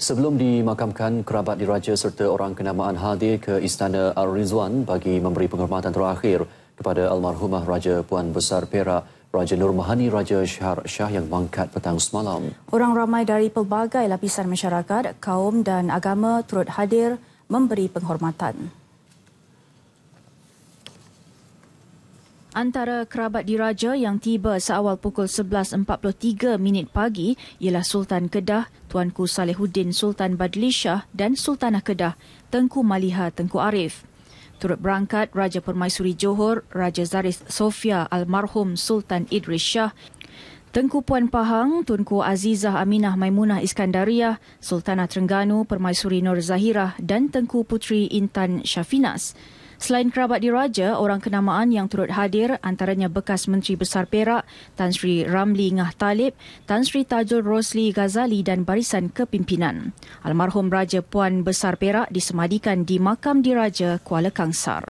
Sebelum dimakamkan, kerabat diraja serta orang kenamaan hadir ke Istana Al-Rizwan bagi memberi penghormatan terakhir kepada almarhumah Raja Puan Besar Perak, Raja Nur Mahani Raja Syahar Shah yang mangkat petang semalam. Orang ramai dari pelbagai lapisan masyarakat, kaum dan agama turut hadir memberi penghormatan. Antara kerabat diraja yang tiba seawal pukul 11.43 minit pagi ialah Sultan Kedah, Tuanku Salehuddin Sultan Badlishah dan Sultanah Kedah, Tengku Maliha Tengku Arif. Turut berangkat Raja Permaisuri Johor, Raja Zaris Sofia Almarhum Sultan Idris Shah, Tengku Puan Pahang, Tunku Azizah Aminah Maimunah Iskandariah, Sultanah Terengganu, Permaisuri Nur Zahirah dan Tengku Puteri Intan Syafinas. Selain kerabat diraja, orang kenamaan yang turut hadir antaranya bekas Menteri Besar Perak, Tan Sri Ramli Ngah Talib, Tan Sri Tajul Rosli Ghazali dan Barisan Kepimpinan. Almarhum Raja Puan Besar Perak disemadikan di Makam Diraja, Kuala Kangsar.